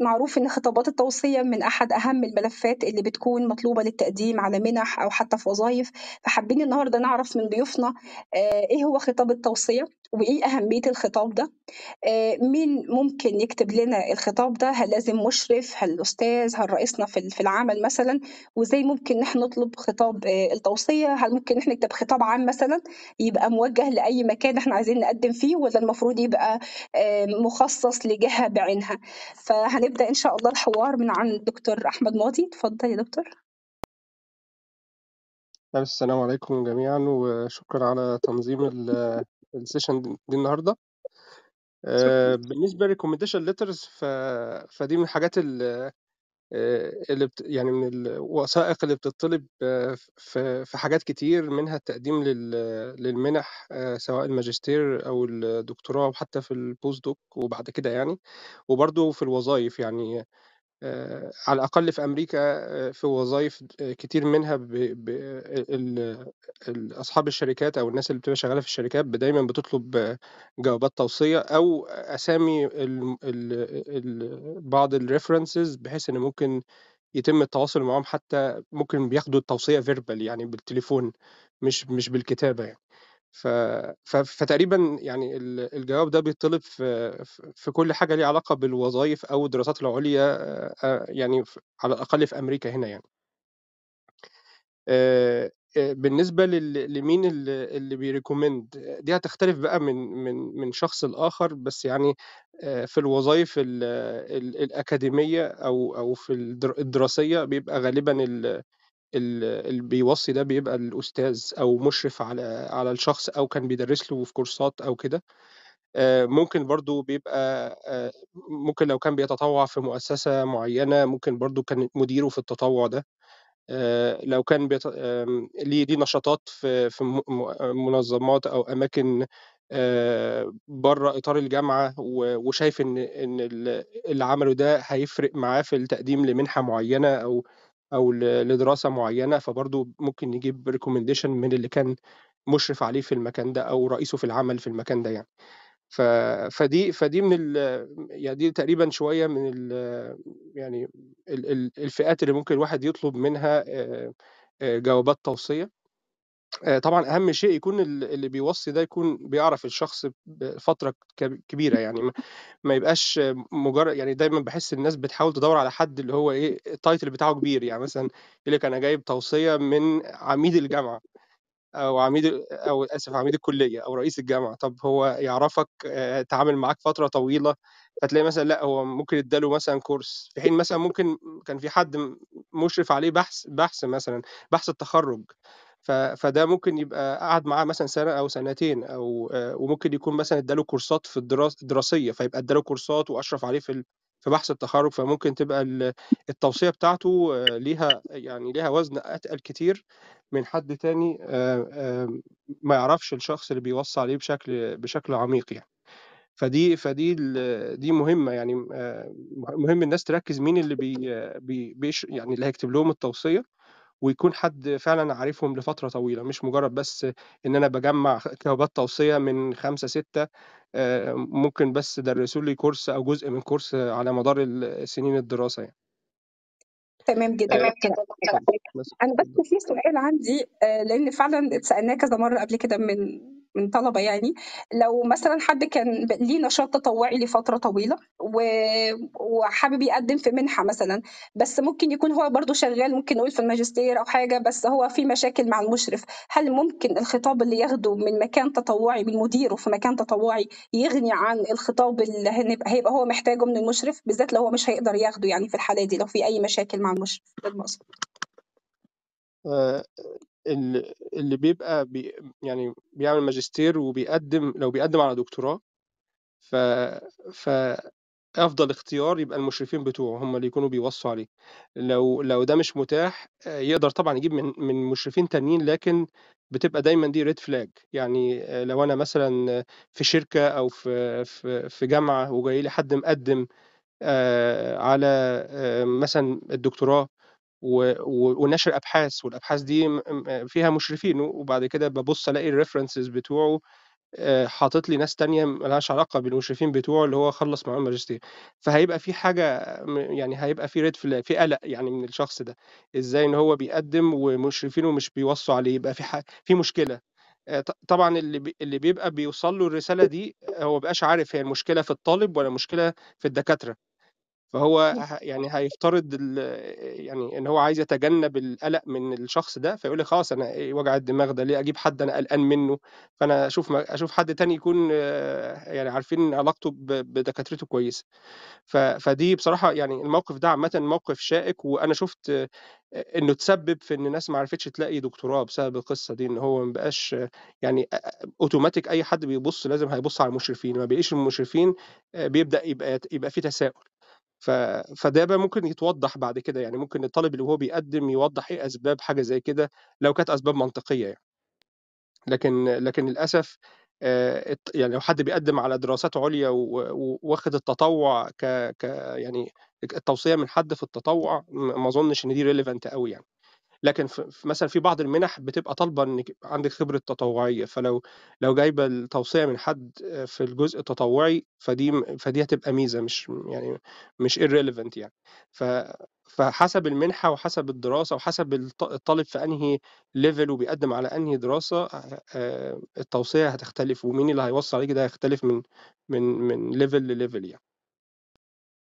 معروف ان خطابات التوصيه من احد اهم الملفات اللي بتكون مطلوبه للتقديم على منح او حتى في وظائف فحابين النهارده نعرف من ضيوفنا آه، ايه هو خطاب التوصيه وايه اهميه الخطاب ده آه، مين ممكن يكتب لنا الخطاب ده هل لازم مشرف هل استاذ هل رئيسنا في العمل مثلا وازاي ممكن نحن نطلب خطاب آه، التوصيه هل ممكن احنا نكتب خطاب عام مثلا يبقى موجه لاي مكان احنا عايزين نقدم فيه ولا المفروض يبقى مخصص لجهه بعينها فهن نبدا إن شاء الله الحوار من عند الدكتور أحمد ماضي اتفضل يا دكتور السلام عليكم جميعا وشكرا على تنظيم السيشن دي النهارده آه، بالنسبه للريكومنديشن ليترز فدي من الحاجات آه، اللي بت يعني من الوثائق اللي بتطلب آه، في في حاجات كتير منها التقديم للمنح آه، سواء الماجستير او الدكتوراه وحتى في البوست دوك وبعد كده يعني وبرده في الوظائف يعني آه، على الأقل في أمريكا آه، في وظائف آه، كتير منها ب... ب... ال... أصحاب الشركات أو الناس اللي بتبقى شغالة في الشركات دايما بتطلب جوابات توصية أو أسامي ال... ال... بعض الريفرنسز بحيث إن ممكن يتم التواصل معاهم حتى ممكن بياخدوا التوصية فيربال يعني بالتليفون مش مش بالكتابة يعني. ف... فتقريبا يعني الجواب ده بيطلب في في كل حاجه ليها علاقه بالوظائف او الدراسات العليا يعني على الاقل في امريكا هنا يعني بالنسبه لمين اللي بيريكومند دي هتختلف بقى من من من شخص لاخر بس يعني في الوظائف الاكاديميه او او في الدراسيه بيبقى غالبا اللي بيوصّي ده بيبقى الأستاذ أو مُشرف على على الشخص أو كان بيدرّس له في كورسات أو كده، ممكن برضه بيبقى ممكن لو كان بيتطوّع في مؤسسة معيّنة، ممكن برضه كان مديره في التطوّع ده، لو كان آمم، ليه دي نشاطات في في منظمات أو أماكن برّه إطار الجامعة وشايف إن إن اللي عمله ده هيفرق معاه في التقديم لمنحة معيّنة أو او لدراسه معينه فبرضه ممكن نجيب ريكومنديشن من اللي كان مشرف عليه في المكان ده او رئيسه في العمل في المكان ده يعني ف... فدي فدي من ال... يعني دي تقريبا شويه من ال... يعني ال... الفئات اللي ممكن الواحد يطلب منها جوابات توصيه آه، طبعًا أهم شيء يكون اللي بيوصّي ده يكون بيعرف الشخص فتره كبيرة، يعني ما يبقاش مجرّد يعني دايمًا بحس الناس بتحاول تدوّر على حد اللي هو إيه التايتل بتاعه كبير، يعني مثلًا يقول لِك أنا جايب توصية من عميد الجامعة أو عميد أو آسف عميد الكلية أو رئيس الجامعة، طب هو يعرفك آه، تعامل معاك فترة طويلة، فتلاقي مثلًا لأ هو ممكن اداله مثلًا كورس في حين مثلًا ممكن كان في حد مُشرف عليه بحث بحث مثلًا، بحث التخرُّج. فده ممكن يبقى قعد معاه مثلا سنه او سنتين او آه، وممكن يكون مثلا اداله كورسات في الدراسه الدراسيه فيبقى اداله كورسات واشرف عليه في في بحث التخرج فممكن تبقى التوصيه بتاعته آه، ليها يعني ليها وزن اتقل كتير من حد تاني آه، ما يعرفش الشخص اللي بيوصي عليه بشكل بشكل عميق يعني فدي فدي دي مهمه يعني مهم الناس تركز مين اللي بي, بي يعني اللي هيكتب لهم التوصيه ويكون حد فعلا عارفهم لفترة طويلة مش مجرد بس إن أنا بجمع كتابات توصية من خمسة ستة ممكن بس درسوا لي كورس أو جزء من كورس على مدار السنين الدراسة يعني. تمام جدًا، تمام كده أنا بس في سؤال عندي لإن فعلًا اتسألناه كذا مرّة قبل كده من من طلبه يعني لو مثلا حد كان ليه نشاط تطوعي لفتره طويله وحابب يقدم في منحه مثلا بس ممكن يكون هو برضو شغال ممكن نقول في الماجستير او حاجه بس هو في مشاكل مع المشرف هل ممكن الخطاب اللي ياخده من مكان تطوعي من مديره في مكان تطوعي يغني عن الخطاب اللي هيبقى هو محتاجه من المشرف بالذات لو هو مش هيقدر ياخده يعني في الحاله دي لو في اي مشاكل مع المشرف ده المقصود آه، اللي بيبقى بي يعني بيعمل ماجستير وبيقدم لو بيقدم على دكتوراه ف ف افضل اختيار يبقى المشرفين بتوعه هم اللي يكونوا بيوصوا عليه لو لو ده مش متاح آه، يقدر طبعا يجيب من من مشرفين تانيين لكن بتبقى دايما دي ريد فلاج يعني آه، لو انا مثلا في شركه او في في, في جامعه وجاي لي حد مقدم آه، على مثلا الدكتوراه ونشر ابحاث والابحاث دي فيها مشرفين وبعد كده ببص الاقي الريفرنسز بتوعه آه، حاطط لي ناس تانية ملهاش علاقة بالمشرفين بتوعه اللي هو خلص معاه الماجستير فهيبقى في حاجة يعني هيبقى في ريد فلاج في قلق يعني من الشخص ده ازاي ان هو بيقدم ومشرفينه مش بيوصوا عليه يبقى في حاجة في مشكلة آه، طبعا اللي اللي بيبقى بيوصل له الرسالة دي هو بقاش عارف هي المشكلة في الطالب ولا مشكلة في الدكاترة فهو يعني هيفترض يعني ان هو عايز يتجنب القلق من الشخص ده فيقول لي خلاص انا ايه وجع الدماغ ده ليه اجيب حد انا قلقان منه فانا اشوف اشوف حد تاني يكون آه، يعني عارفين علاقته بدكاترته كويسه فدي بصراحه يعني الموقف ده عامه موقف شائك وانا شفت آه، انه تسبب في ان الناس ما عرفتش تلاقي دكتوراه بسبب القصه دي ان هو ما بقاش آه، يعني اوتوماتيك اي حد بيبص لازم هيبص على المشرفين ما بقيش المشرفين بيبدا يبقى يبقى في تساؤل ف... فده بقى ممكن يتوضح بعد كده يعني ممكن الطالب اللي هو بيقدم يوضح ايه اسباب حاجه زي كده لو كانت اسباب منطقيه يعني. لكن لكن للاسف يعني لو حد بيقدم على دراسات عليا واخد التطوع ك... ك يعني التوصيه من حد في التطوع ما اظنش ان دي ريليفنت قوي يعني لكن في مثلا في بعض المنح بتبقى طالبه ان عندك خبره تطوعيه فلو لو جايبه التوصيه من حد في الجزء التطوعي فدي فدي هتبقى ميزه مش يعني مش irrelevant يعني ف فحسب المنحه وحسب الدراسه وحسب الطالب في انهي ليفل وبيقدم على انهي دراسه آه، آه، التوصيه هتختلف ومين اللي هيوصل عليك ده هيختلف من من من ليفل لليفل يعني